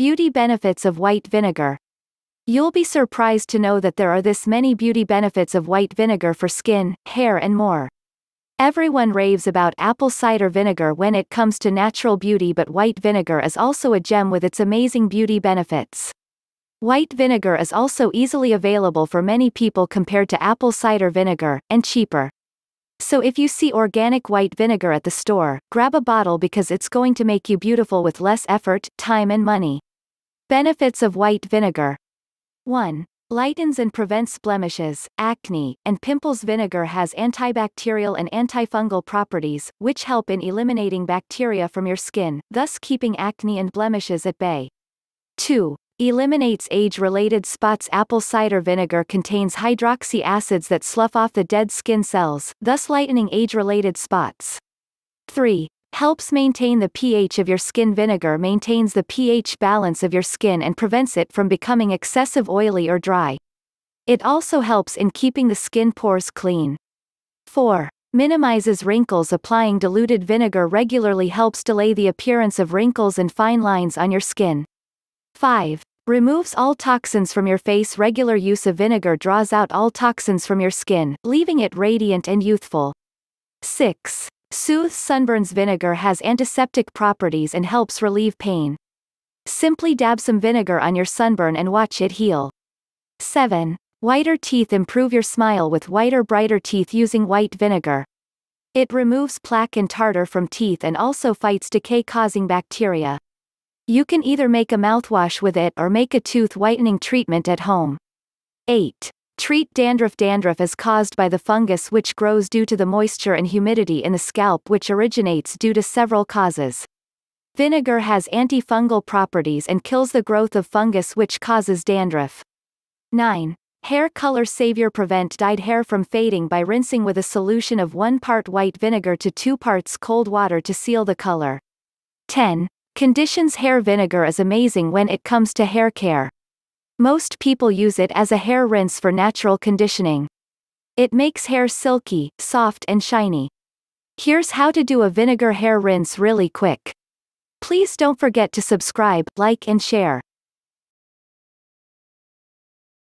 Beauty Benefits of White Vinegar You'll be surprised to know that there are this many beauty benefits of white vinegar for skin, hair and more. Everyone raves about apple cider vinegar when it comes to natural beauty but white vinegar is also a gem with its amazing beauty benefits. White vinegar is also easily available for many people compared to apple cider vinegar, and cheaper. So if you see organic white vinegar at the store, grab a bottle because it's going to make you beautiful with less effort, time and money. Benefits of white vinegar 1. Lightens and prevents blemishes, acne, and pimples. Vinegar has antibacterial and antifungal properties, which help in eliminating bacteria from your skin, thus keeping acne and blemishes at bay. 2. Eliminates age-related spots Apple cider vinegar contains hydroxy acids that slough off the dead skin cells, thus lightening age-related spots. 3 helps maintain the pH of your skin vinegar maintains the pH balance of your skin and prevents it from becoming excessive oily or dry. It also helps in keeping the skin pores clean. 4. Minimizes wrinkles Applying diluted vinegar regularly helps delay the appearance of wrinkles and fine lines on your skin. 5. Removes all toxins from your face Regular use of vinegar draws out all toxins from your skin, leaving it radiant and youthful. 6. Soothe sunburns vinegar has antiseptic properties and helps relieve pain. Simply dab some vinegar on your sunburn and watch it heal. 7. Whiter teeth improve your smile with whiter brighter teeth using white vinegar. It removes plaque and tartar from teeth and also fights decay causing bacteria. You can either make a mouthwash with it or make a tooth whitening treatment at home. 8. Treat dandruff Dandruff is caused by the fungus which grows due to the moisture and humidity in the scalp which originates due to several causes. Vinegar has antifungal properties and kills the growth of fungus which causes dandruff. 9. Hair color savior prevent dyed hair from fading by rinsing with a solution of 1 part white vinegar to 2 parts cold water to seal the color. 10. Conditions hair vinegar is amazing when it comes to hair care. Most people use it as a hair rinse for natural conditioning. It makes hair silky, soft and shiny. Here's how to do a vinegar hair rinse really quick. Please don't forget to subscribe, like and share.